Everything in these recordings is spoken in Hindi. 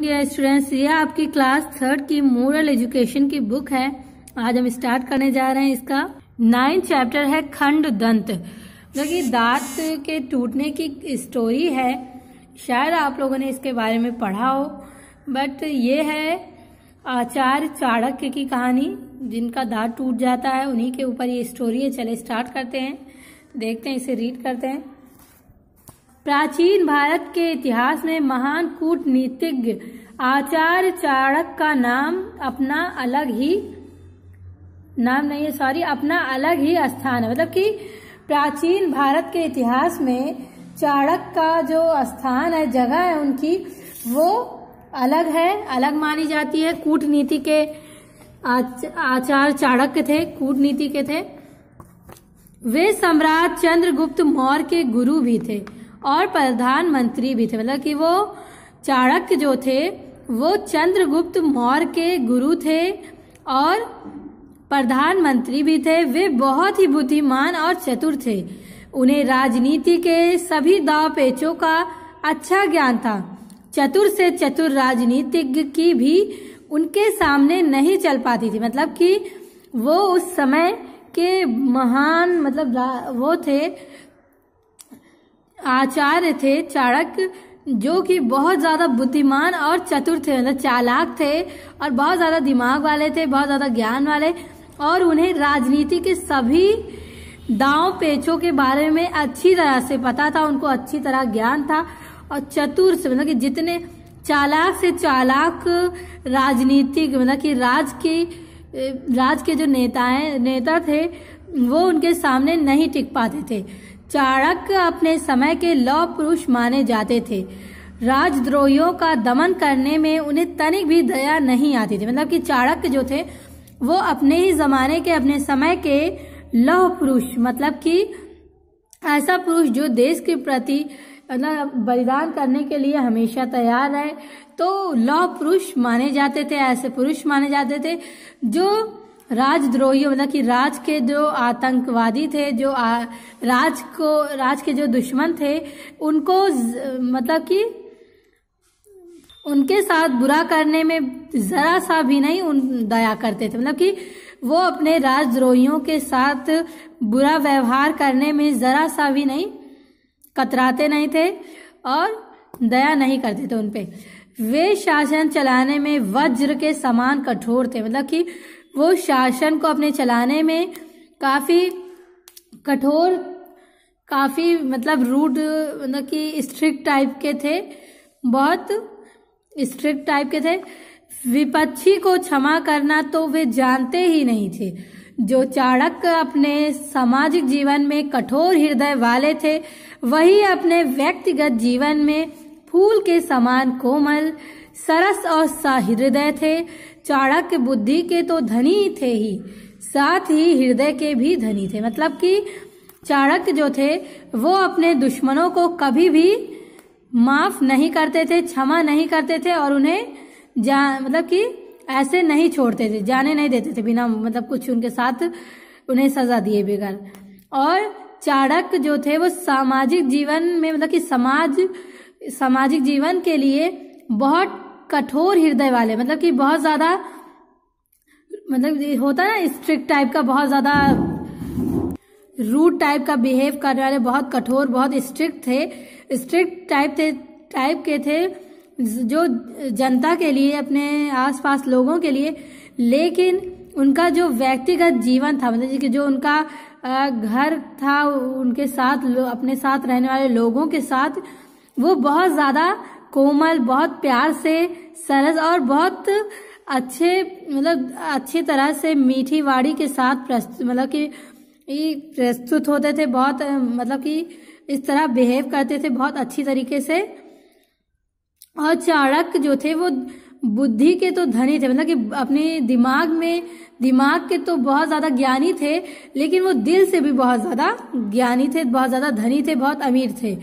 डियर स्टूडेंट्स ये आपकी क्लास थर्ड की मोरल एजुकेशन की बुक है आज हम स्टार्ट करने जा रहे हैं इसका नाइन्थ चैप्टर है खंड दंत जो की दांत के टूटने की स्टोरी है शायद आप लोगों ने इसके बारे में पढ़ा हो बट ये है आचार्य चाणक्य की कहानी जिनका दांत टूट जाता है उन्हीं के ऊपर ये स्टोरी है चले स्टार्ट करते हैं देखते हैं इसे रीड करते हैं प्राचीन भारत के इतिहास में महान कूटनीतिज्ञ आचार्य चाणक का नाम अपना अलग ही नाम नहीं है सॉरी अपना अलग ही स्थान है मतलब कि प्राचीन भारत के इतिहास में चाणक का जो स्थान है जगह है उनकी वो अलग है अलग मानी जाती है कूटनीति के आचार्य चाणक चाणक्य थे कूटनीति के थे वे सम्राट चंद्रगुप्त मौर्य के गुरु भी थे और प्रधानमंत्री भी थे मतलब कि वो चाणक्य जो थे वो चंद्रगुप्त मौर्य के गुरु थे और प्रधानमंत्री भी थे वे बहुत ही बुद्धिमान और चतुर थे उन्हें राजनीति के सभी दाव पेचों का अच्छा ज्ञान था चतुर से चतुर राजनीतिज्ञ की भी उनके सामने नहीं चल पाती थी मतलब कि वो उस समय के महान मतलब वो थे आचार्य थे चाणक्य जो कि बहुत ज़्यादा बुद्धिमान और चतुर थे मतलब चालाक थे और बहुत ज़्यादा दिमाग वाले थे बहुत ज़्यादा ज्ञान वाले और उन्हें राजनीति के सभी दाव पेचों के बारे में अच्छी तरह से पता था उनको अच्छी तरह ज्ञान था और चतुर से मतलब कि जितने चालाक से चालाक राजनीतिक मतलब कि राज के राज के जो नेता हैं नेता थे वो उनके सामने नहीं टिक पाते थे चाणक्य अपने समय के लौ पुरुष माने जाते थे राजद्रोहियों का दमन करने में उन्हें तनिक भी दया नहीं आती थी मतलब कि चाणक्य जो थे वो अपने ही जमाने के अपने समय के लौह पुरुष मतलब कि ऐसा पुरुष जो देश के प्रति बलिदान करने के लिए हमेशा तैयार है तो लौह पुरुष माने जाते थे ऐसे पुरुष माने जाते थे जो राजद्रोहियों मतलब कि राज के जो आतंकवादी थे जो आ, राज को राज के जो दुश्मन थे उनको मतलब कि उनके साथ बुरा करने में जरा सा भी नहीं उन दया करते थे मतलब कि वो अपने राजद्रोहियों के साथ बुरा व्यवहार करने में जरा सा भी नहीं कतराते नहीं थे और दया नहीं करते थे उनपे वे शासन चलाने में वज्र के समान कठोर थे मतलब कि वो शासन को अपने चलाने में काफ़ी कठोर काफ़ी मतलब रूड मतलब कि स्ट्रिक्ट टाइप के थे बहुत स्ट्रिक्ट टाइप के थे विपक्षी को क्षमा करना तो वे जानते ही नहीं थे जो चाणक अपने सामाजिक जीवन में कठोर हृदय वाले थे वही अपने व्यक्तिगत जीवन में फूल के समान कोमल सरस और सहृदय थे चाणक्य बुद्धि के तो धनी थे ही साथ ही हृदय के भी धनी थे मतलब कि चाणक्य जो थे वो अपने दुश्मनों को कभी भी माफ नहीं करते थे क्षमा नहीं करते थे और उन्हें जा मतलब कि ऐसे नहीं छोड़ते थे जाने नहीं देते थे बिना मतलब कुछ उनके साथ उन्हें सजा दिए बगैर और चाणक्य जो थे वो सामाजिक जीवन में मतलब कि समाज सामाजिक जीवन के लिए बहुत कठोर हृदय वाले मतलब कि बहुत ज्यादा मतलब होता है ना स्ट्रिक्ट टाइप का बहुत ज्यादा रूट टाइप का बिहेव करने वाले बहुत कठोर बहुत स्ट्रिक्ट थे स्ट्रिक्ट टाइप थे टाइप के थे जो जनता के लिए अपने आसपास लोगों के लिए लेकिन उनका जो व्यक्तिगत जीवन था मतलब कि जो उनका घर था उनके साथ अपने साथ रहने वाले लोगों के साथ वो बहुत ज्यादा कोमल बहुत प्यार से सरस और बहुत अच्छे मतलब अच्छी तरह से मीठी वाड़ी के साथ प्रस्तुत मतलब कि प्रस्तुत होते थे बहुत मतलब कि इस तरह बिहेव करते थे बहुत अच्छी तरीके से और चाणक जो थे वो बुद्धि के तो धनी थे मतलब कि अपने दिमाग में दिमाग के तो बहुत ज्यादा ज्ञानी थे लेकिन वो दिल से भी बहुत ज्यादा ज्ञानी थे बहुत ज्यादा धनी थे बहुत अमीर थे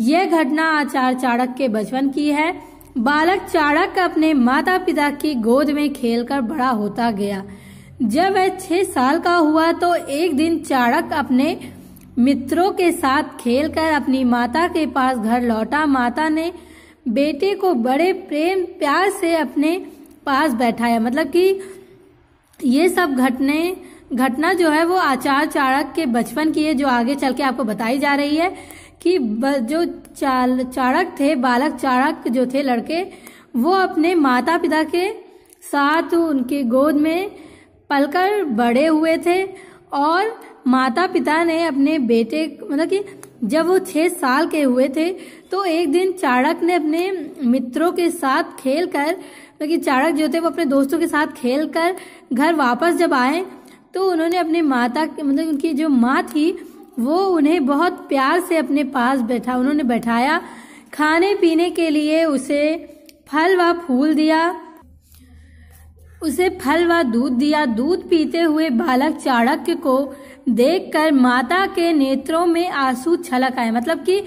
यह घटना आचार चाणक के बचपन की है बालक चाणक अपने माता पिता की गोद में खेलकर बड़ा होता गया जब वह छह साल का हुआ तो एक दिन चाणक अपने मित्रों के साथ खेलकर अपनी माता के पास घर लौटा माता ने बेटे को बड़े प्रेम प्यार से अपने पास बैठाया मतलब कि ये सब घटने घटना जो है वो आचार चाणक के बचपन की है जो आगे चल के आपको बताई जा रही है कि जो चाल चाणक थे बालक चाणक जो थे लड़के वो अपने माता पिता के साथ उनके गोद में पलकर बड़े हुए थे और माता पिता ने अपने बेटे मतलब कि जब वो छः साल के हुए थे तो एक दिन चाणक ने अपने मित्रों के साथ खेल कर मतलब कि चाणक जो थे वो अपने दोस्तों के साथ खेल कर घर वापस जब आए तो उन्होंने अपने माता मतलब उनकी जो माँ थी वो उन्हें बहुत प्यार से अपने पास बैठा उन्होंने बैठाया खाने पीने के लिए उसे फल व फूल दिया उसे फल व दूध दिया दूध पीते हुए बालक चाणक्य को देखकर माता के नेत्रों में आंसू छलक आए मतलब कि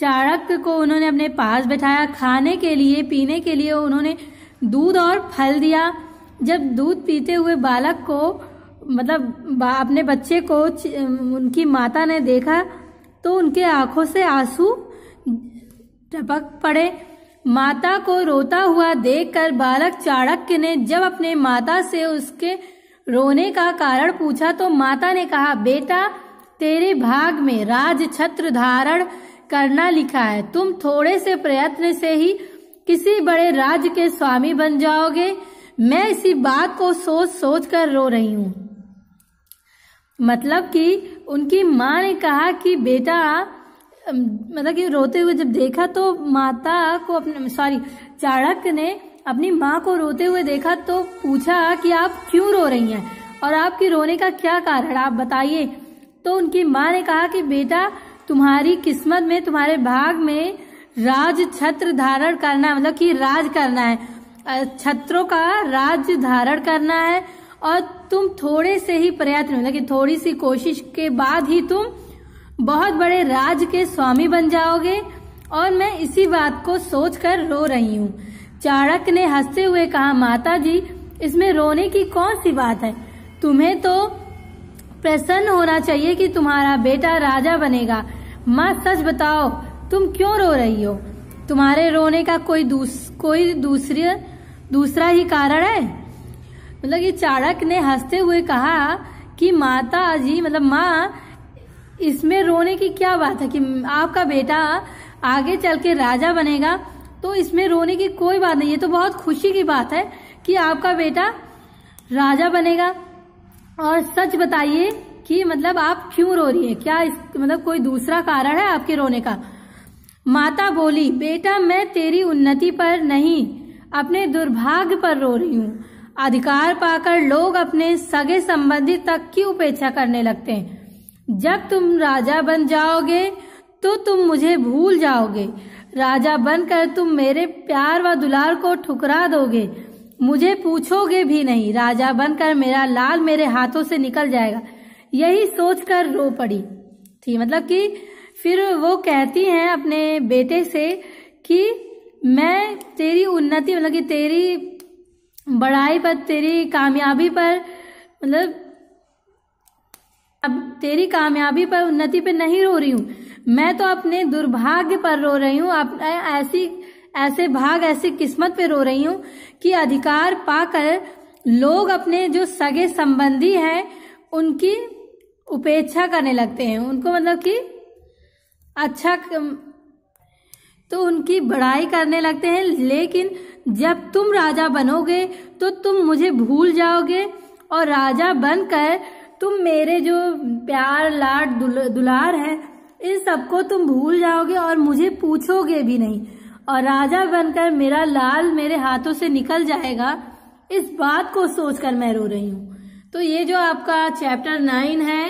चाणक्य को उन्होंने अपने पास बैठाया खाने के लिए पीने के लिए उन्होंने दूध और फल दिया जब दूध पीते हुए बालक को मतलब अपने बच्चे को उनकी माता ने देखा तो उनके आंखों से आंसू टपक पड़े माता को रोता हुआ देखकर बालक चाणक्य ने जब अपने माता से उसके रोने का कारण पूछा तो माता ने कहा बेटा तेरे भाग में राज छत्र धारण करना लिखा है तुम थोड़े से प्रयत्न से ही किसी बड़े राज्य के स्वामी बन जाओगे मैं इसी बात को सोच सोच कर रो रही हूँ मतलब कि उनकी माँ ने कहा कि बेटा मतलब कि रोते हुए जब देखा तो माता को अपने सॉरी चाणक्य ने अपनी माँ को रोते हुए देखा तो पूछा कि आप क्यों रो रही हैं और आपकी रोने का क्या कारण आप बताइए तो उनकी माँ ने कहा कि बेटा तुम्हारी किस्मत में तुम्हारे भाग में राज छत्र धारण करना मतलब कि राज करना है छत्रों का राज धारण करना है और तुम थोड़े से ही प्रयत्न मतलब कि थोड़ी सी कोशिश के बाद ही तुम बहुत बड़े राज के स्वामी बन जाओगे और मैं इसी बात को सोच कर रो रही हूँ चाणक ने हंसते हुए कहा माता जी इसमें रोने की कौन सी बात है तुम्हें तो प्रसन्न होना चाहिए कि तुम्हारा बेटा राजा बनेगा माँ सच बताओ तुम क्यों रो रही हो तुम्हारे रोने का कोई दूस, कोई दूसरे दूसरा ही कारण है मतलब ये चाणक ने हंसते हुए कहा कि माता जी मतलब माँ इसमें रोने की क्या बात है कि आपका बेटा आगे चल के राजा बनेगा तो इसमें रोने की कोई बात नहीं ये तो बहुत खुशी की बात है कि आपका बेटा राजा बनेगा और सच बताइए कि मतलब आप क्यों रो रही है क्या इस मतलब कोई दूसरा कारण है आपके रोने का माता बोली बेटा मैं तेरी उन्नति पर नहीं अपने दुर्भाग्य पर रो रही हूँ अधिकार पाकर लोग अपने सगे संबंधी तक की उपेक्षा करने लगते हैं जब तुम राजा बन जाओगे तो तुम मुझे भूल जाओगे राजा बनकर तुम मेरे प्यार व दुलार को ठुकरा दोगे मुझे पूछोगे भी नहीं राजा बनकर मेरा लाल मेरे हाथों से निकल जाएगा यही सोचकर रो पड़ी थी मतलब कि फिर वो कहती हैं अपने बेटे से कि मैं तेरी उन्नति मतलब कि तेरी बढ़ाई पर तेरी कामयाबी पर मतलब अब तेरी कामयाबी पर उन्नति पर नहीं रो रही हूँ मैं तो अपने दुर्भाग्य पर रो रही हूँ ऐसी ऐसे भाग ऐसी किस्मत पे रो रही हूँ कि अधिकार पाकर लोग अपने जो सगे संबंधी हैं उनकी उपेक्षा करने लगते हैं उनको मतलब कि अच्छा तो उनकी बड़ाई करने लगते हैं लेकिन जब तुम राजा बनोगे तो तुम मुझे भूल जाओगे और राजा बनकर तुम मेरे जो प्यार लाड दुल, दुलार है इन सबको तुम भूल जाओगे और मुझे पूछोगे भी नहीं और राजा बनकर मेरा लाल मेरे हाथों से निकल जाएगा इस बात को सोचकर मैं रो रही हूँ तो ये जो आपका चैप्टर नाइन है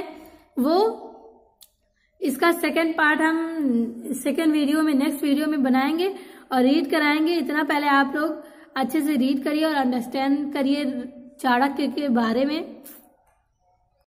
वो इसका सेकेंड पार्ट हम सेकेंड वीडियो में नेक्स्ट वीडियो में बनाएंगे और रीड कराएंगे इतना पहले आप लोग अच्छे से रीड करिए और अंडरस्टैंड करिए चाणक्य के बारे में